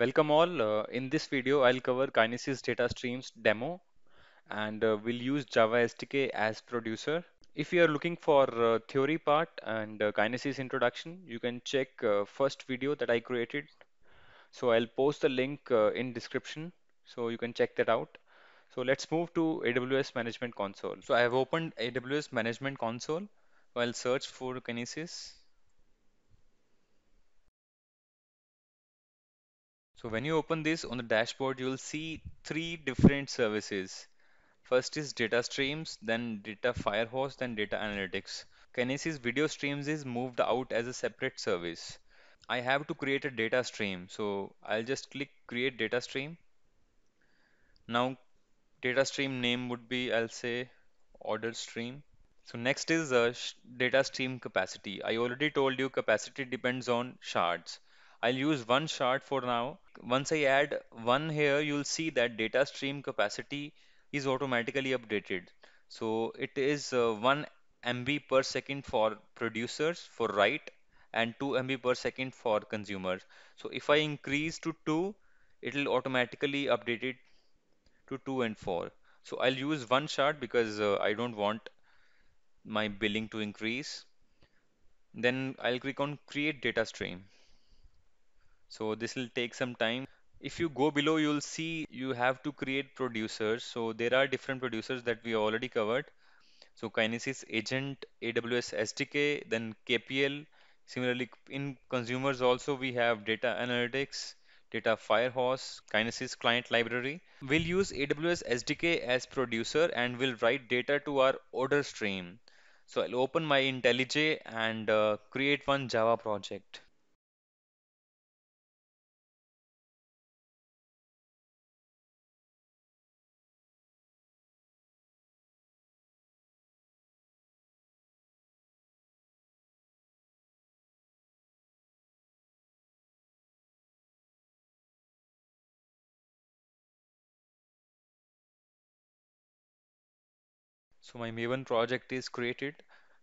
Welcome all. Uh, in this video, I'll cover Kinesis data streams demo and uh, we'll use Java SDK as producer. If you are looking for uh, theory part and uh, Kinesis introduction, you can check uh, first video that I created. So I'll post the link uh, in description so you can check that out. So let's move to AWS Management Console. So I have opened AWS Management Console. I'll search for Kinesis So when you open this on the dashboard, you will see three different services. First is data streams, then data firehose, then data analytics. Kinesis video streams is moved out as a separate service. I have to create a data stream. So I'll just click create data stream. Now data stream name would be, I'll say order stream. So next is a uh, data stream capacity. I already told you capacity depends on shards. I'll use one shard for now. Once I add one here, you'll see that data stream capacity is automatically updated. So it is uh, 1 MB per second for producers for write and 2 MB per second for consumers. So if I increase to 2, it will automatically update it to 2 and 4. So I'll use one shard because uh, I don't want my billing to increase. Then I'll click on create data stream. So this will take some time. If you go below, you'll see you have to create producers. So there are different producers that we already covered. So Kinesis agent, AWS SDK, then KPL. Similarly, in consumers also we have data analytics, data firehose, Kinesis client library. We'll use AWS SDK as producer and we'll write data to our order stream. So I'll open my IntelliJ and uh, create one Java project. So my Maven project is created.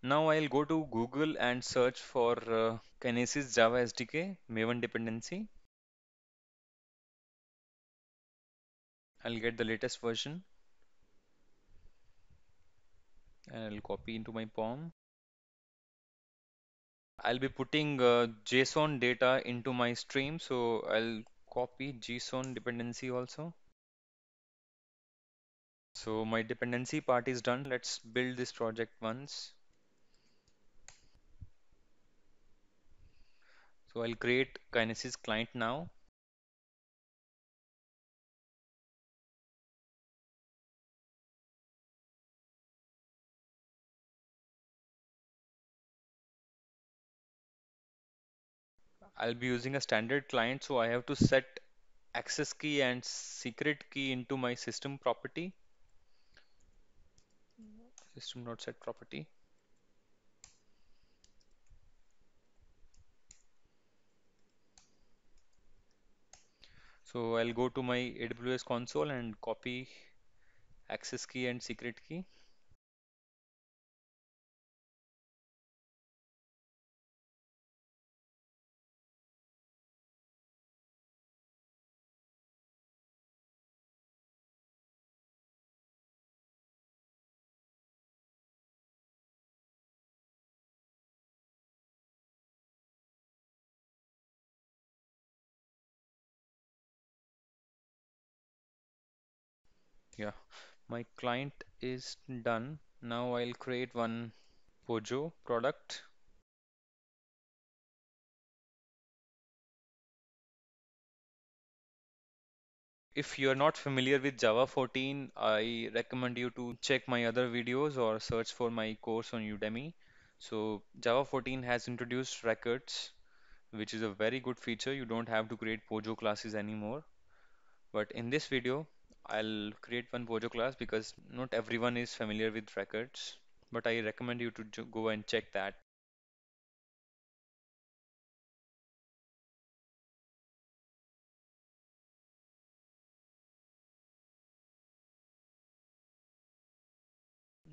Now I'll go to Google and search for uh, Kinesis Java SDK Maven dependency. I'll get the latest version and I'll copy into my POM. I'll be putting uh, JSON data into my stream so I'll copy JSON dependency also. So my dependency part is done. Let's build this project once. So I'll create Kinesis client now. I'll be using a standard client so I have to set access key and secret key into my system property system node set property. So I'll go to my AWS console and copy access key and secret key. yeah my client is done now I'll create one Pojo product if you are not familiar with Java 14 I recommend you to check my other videos or search for my course on Udemy so Java 14 has introduced records which is a very good feature you don't have to create Pojo classes anymore but in this video I'll create one Bojo class because not everyone is familiar with records, but I recommend you to go and check that.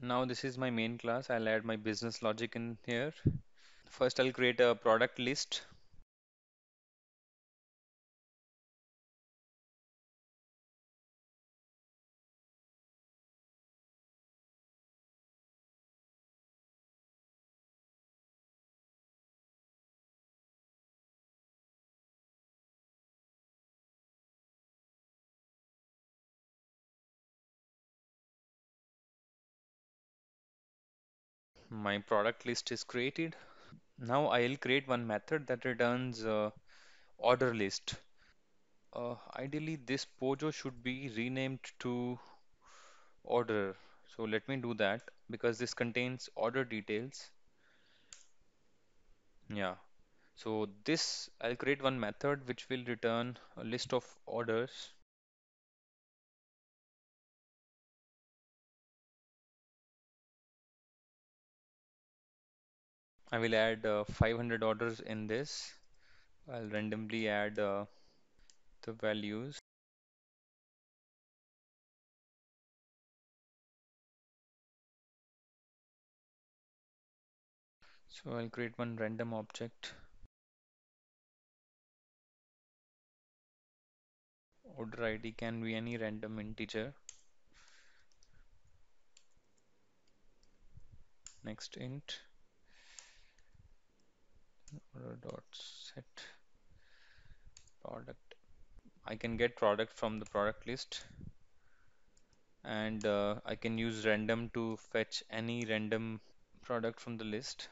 Now this is my main class. I'll add my business logic in here. First I'll create a product list my product list is created. Now I'll create one method that returns uh, order list. Uh, ideally, this Pojo should be renamed to order. So let me do that because this contains order details. Yeah. So this, I'll create one method which will return a list of orders I will add uh, 500 orders in this. I'll randomly add uh, the values. So I'll create one random object. Order ID can be any random integer. Next int dot set product I can get product from the product list and uh, I can use random to fetch any random product from the list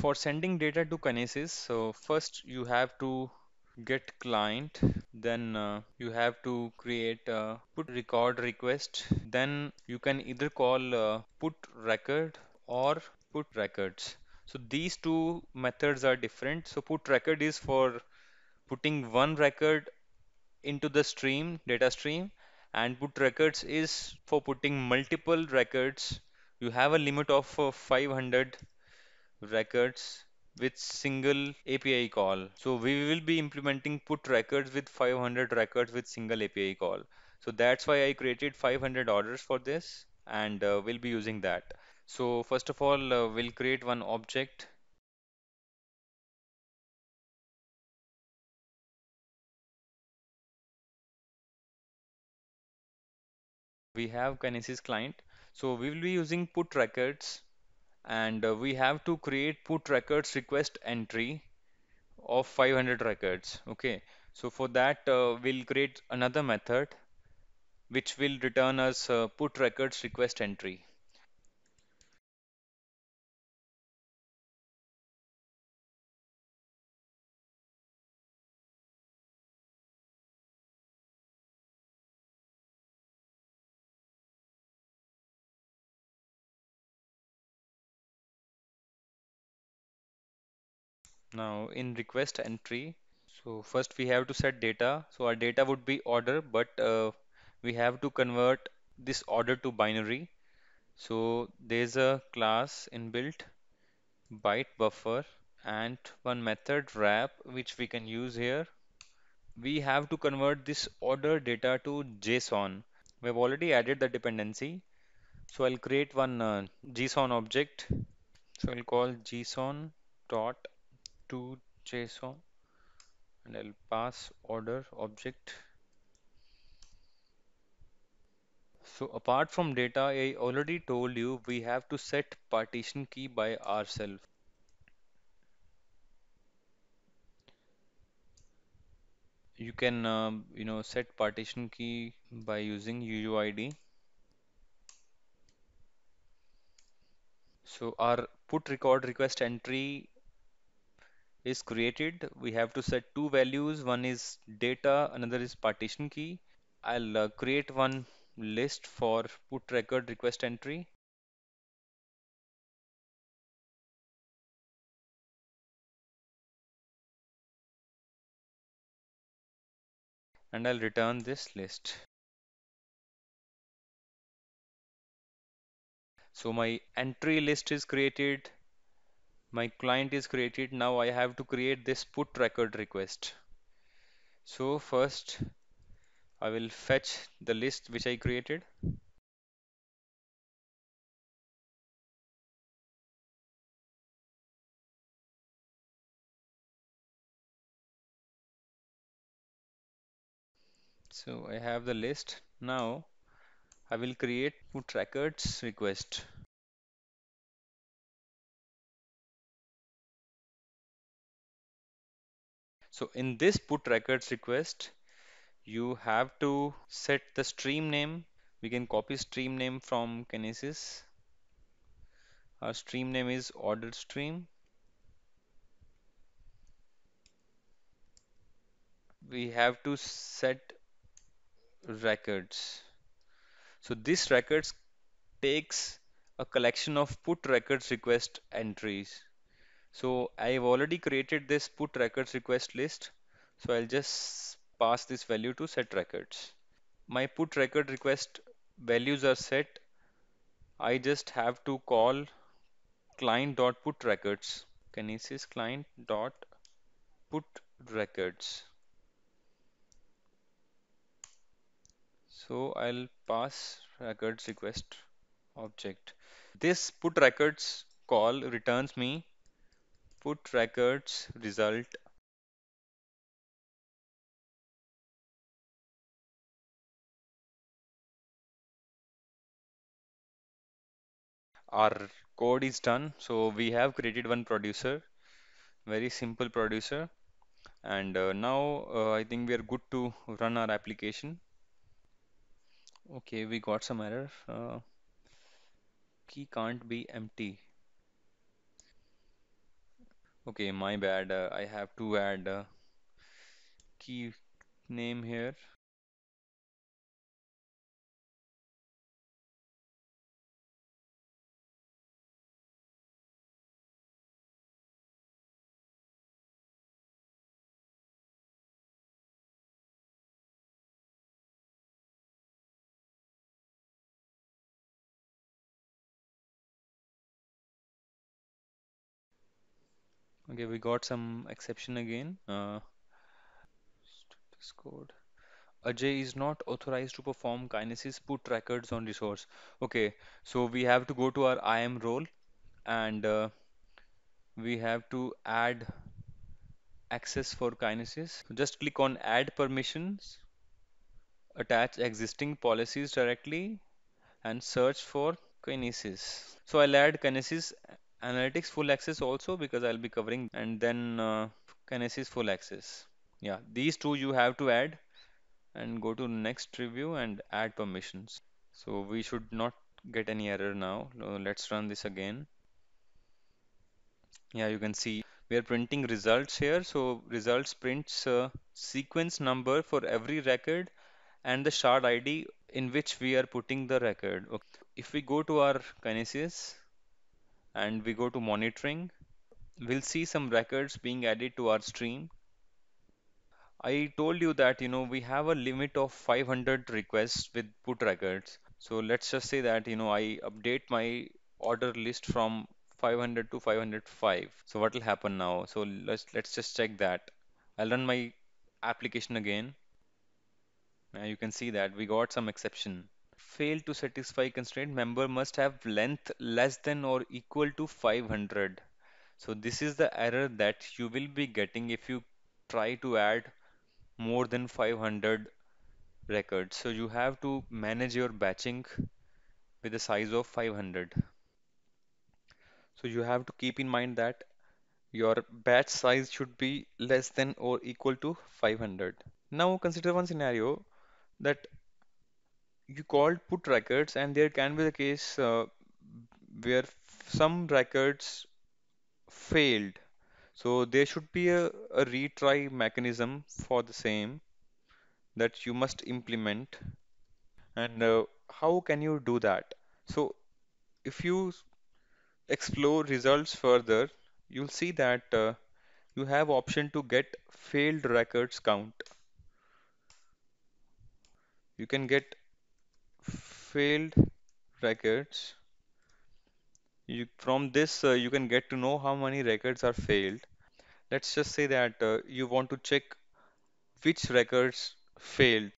for sending data to Kinesis, so first you have to get client then uh, you have to create a put record request then you can either call uh, put record or put records so these two methods are different so put record is for putting one record into the stream data stream and put records is for putting multiple records you have a limit of uh, 500 records with single API call. So we will be implementing put records with 500 records with single API call. So that's why I created 500 orders for this and uh, we'll be using that. So first of all, uh, we'll create one object we have Kinesis client. So we will be using put records and uh, we have to create put records request entry of 500 records okay so for that uh, we'll create another method which will return us uh, put records request entry Now in request entry, so first we have to set data. So our data would be order, but uh, we have to convert this order to binary. So there's a class inbuilt byte buffer and one method wrap which we can use here. We have to convert this order data to JSON. We've already added the dependency. So I'll create one uh, JSON object. So I'll call JSON dot to json and I'll pass order object so apart from data I already told you we have to set partition key by ourselves you can um, you know set partition key by using UUID so our put record request entry is created we have to set two values one is data another is partition key I'll uh, create one list for put record request entry and I'll return this list so my entry list is created my client is created now I have to create this put record request so first I will fetch the list which I created so I have the list now I will create put records request So in this put records request, you have to set the stream name. We can copy stream name from Kinesis. Our stream name is ordered stream. We have to set records. So this records takes a collection of put records request entries. So I've already created this put records request list. So I'll just pass this value to set records. My put record request values are set. I just have to call client.put records. Kinesis client.put records. So I'll pass records request object. This put records call returns me Put records result our code is done so we have created one producer very simple producer and uh, now uh, I think we are good to run our application okay we got some error uh, key can't be empty Okay, my bad. Uh, I have to add uh, key name here. Okay, we got some exception again. Uh, this code. Ajay is not authorized to perform kinesis put records on resource. Okay, so we have to go to our IAM role and uh, we have to add access for kinesis. So just click on add permissions, attach existing policies directly and search for kinesis. So I'll add kinesis analytics full access also because I'll be covering and then uh, Kinesis full access. Yeah, these two you have to add and go to next review and add permissions. So we should not get any error now. Let's run this again. Yeah, you can see we are printing results here. So results prints uh, sequence number for every record and the shard ID in which we are putting the record. Okay. If we go to our Kinesis and we go to monitoring, we'll see some records being added to our stream. I told you that, you know, we have a limit of 500 requests with put records. So let's just say that, you know, I update my order list from 500 to 505. So what will happen now? So let's, let's just check that. I'll run my application again. Now you can see that we got some exception fail to satisfy constraint member must have length less than or equal to 500 so this is the error that you will be getting if you try to add more than 500 records so you have to manage your batching with a size of 500 so you have to keep in mind that your batch size should be less than or equal to 500 now consider one scenario that you called put records, and there can be the case uh, where some records failed. So there should be a, a retry mechanism for the same that you must implement. And uh, how can you do that? So if you explore results further, you'll see that uh, you have option to get failed records count. You can get failed records you from this uh, you can get to know how many records are failed let's just say that uh, you want to check which records failed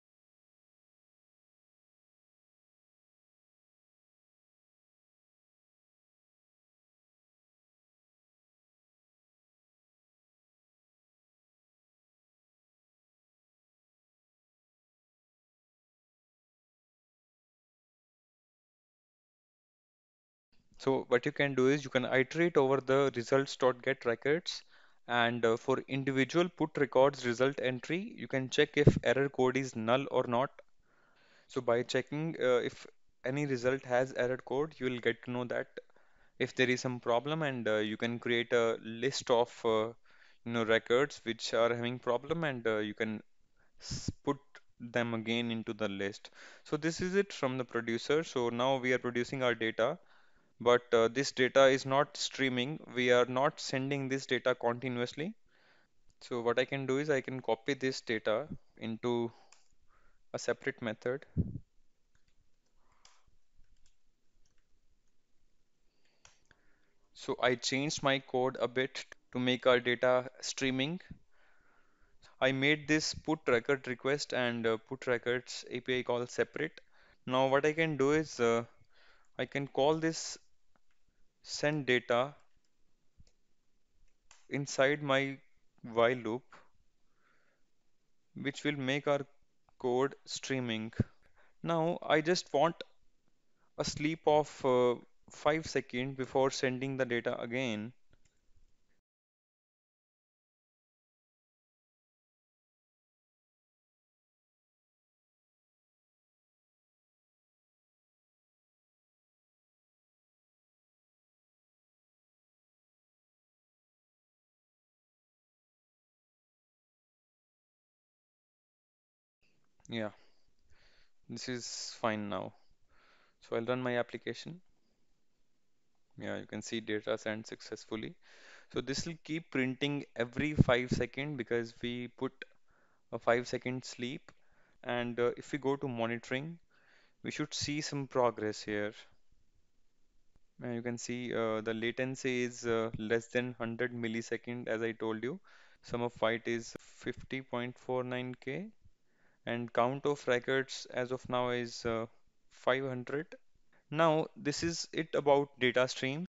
So what you can do is you can iterate over the results.get records and uh, for individual put records result entry, you can check if error code is null or not. So by checking uh, if any result has error code, you will get to know that if there is some problem and uh, you can create a list of uh, you know records which are having problem and uh, you can put them again into the list. So this is it from the producer. So now we are producing our data but uh, this data is not streaming we are not sending this data continuously so what I can do is I can copy this data into a separate method so I changed my code a bit to make our data streaming I made this put record request and uh, put records API call separate now what I can do is uh, I can call this send data inside my while loop, which will make our code streaming. Now I just want a sleep of uh, 5 seconds before sending the data again. yeah this is fine now so I'll run my application yeah you can see data sent successfully so this will keep printing every five second because we put a five second sleep and uh, if we go to monitoring we should see some progress here and you can see uh, the latency is uh, less than 100 millisecond as I told you sum of white is 50.49k and count of records as of now is uh, 500 now this is it about data stream